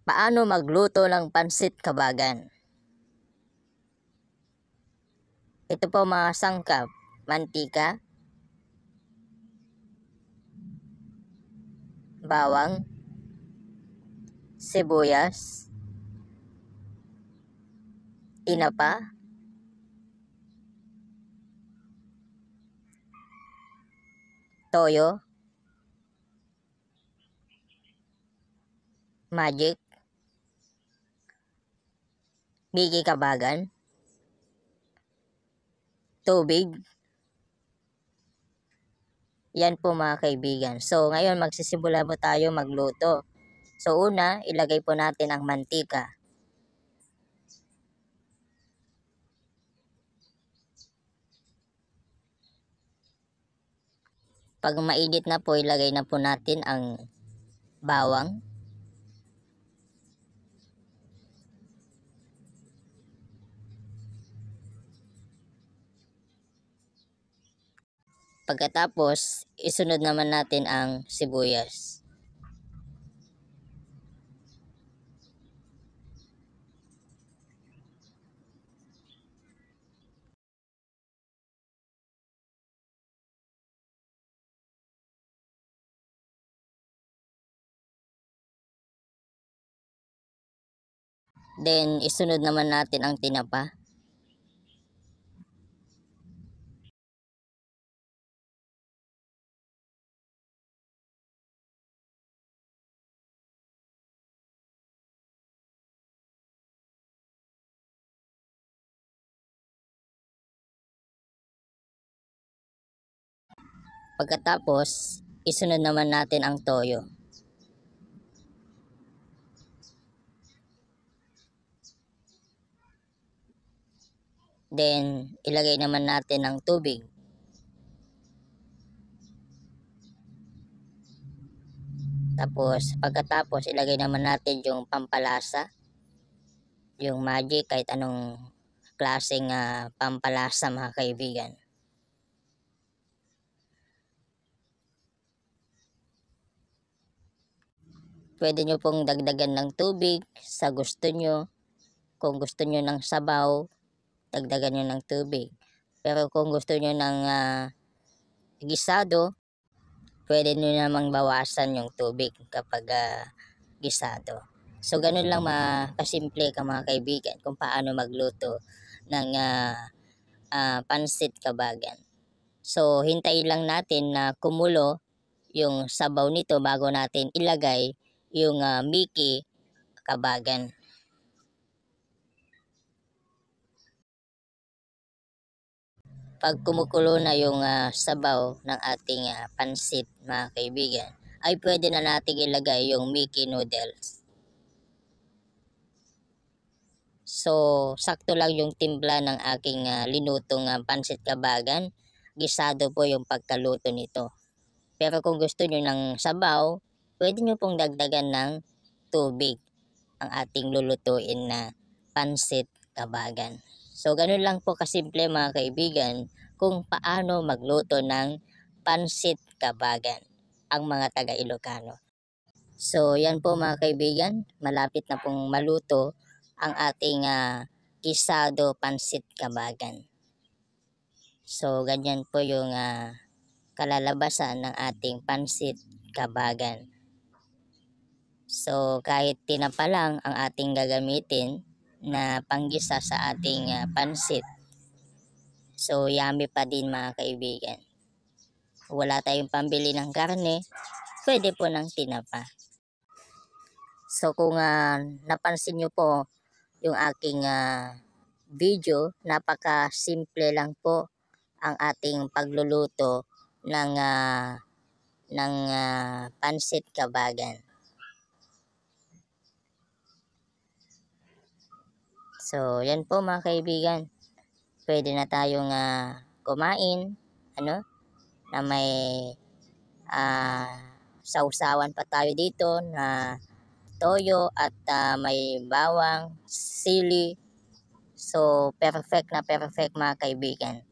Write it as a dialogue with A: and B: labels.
A: Paano magluto ng pansit kabagan? Ito po mga sangkap, mantika, bawang, sibuyas, inapa, toyo, magic, Biki Kabagan, tubig. Yan po mga kaibigan. So ngayon magsisimula po tayo magluto. So una, ilagay po natin ang mantika. Pag mainit na po, ilagay na po natin ang bawang. Pagkatapos, isunod naman natin ang sibuyas. Then, isunod naman natin ang tinapa. Pagkatapos, isunod naman natin ang toyo. Then, ilagay naman natin ang tubig. Tapos, pagkatapos, ilagay naman natin yung pampalasa. Yung magic, kahit anong klaseng uh, pampalasa mga kaibigan. Pwede nyo pong dagdagan ng tubig sa gusto nyo. Kung gusto nyo ng sabaw, dagdagan nyo ng tubig. Pero kung gusto nyo ng uh, gisado, pwede nyo namang bawasan yung tubig kapag uh, gisado. So, ganun lang makasimple ka mga kaibigan kung paano magluto ng uh, uh, pansit kabagan. So, hintayin lang natin na kumulo yung sabaw nito bago natin ilagay yung uh, Mickey Kabagan. Pag kumukulo na yung uh, sabaw ng ating uh, pansit mga kaibigan, ay pwede na natin ilagay yung Mickey noodles. So, sakto lang yung timpla ng aking uh, linutong uh, pansit kabagan. Gisado po yung pagkaluto nito. Pero kung gusto nyo ng sabaw, pwede nyo pong dagdagan ng tubig ang ating lulutuin na pansit kabagan. So, ganun lang po kasimple mga kaibigan kung paano magluto ng pansit kabagan ang mga taga Ilocano. So, yan po mga kaibigan, malapit na pong maluto ang ating uh, kisado pansit kabagan. So, ganyan po yung uh, kalalabasan ng ating pansit kabagan. So kahit tinapa lang ang ating gagamitin na panggisa sa ating uh, pansit. So yummy pa din mga kaibigan. Wala tayong pambili ng karne, pwede po ng tinapa. So kung uh, napansin nyo po yung aking uh, video, napaka simple lang po ang ating pagluluto ng uh, ng uh, pansit kabagan. So, yan po mga kaibigan. Pwede na tayong uh, kumain, ano, na may uh, sausawan pa tayo dito na toyo at uh, may bawang, sili. So, perfect na perfect mga kaibigan.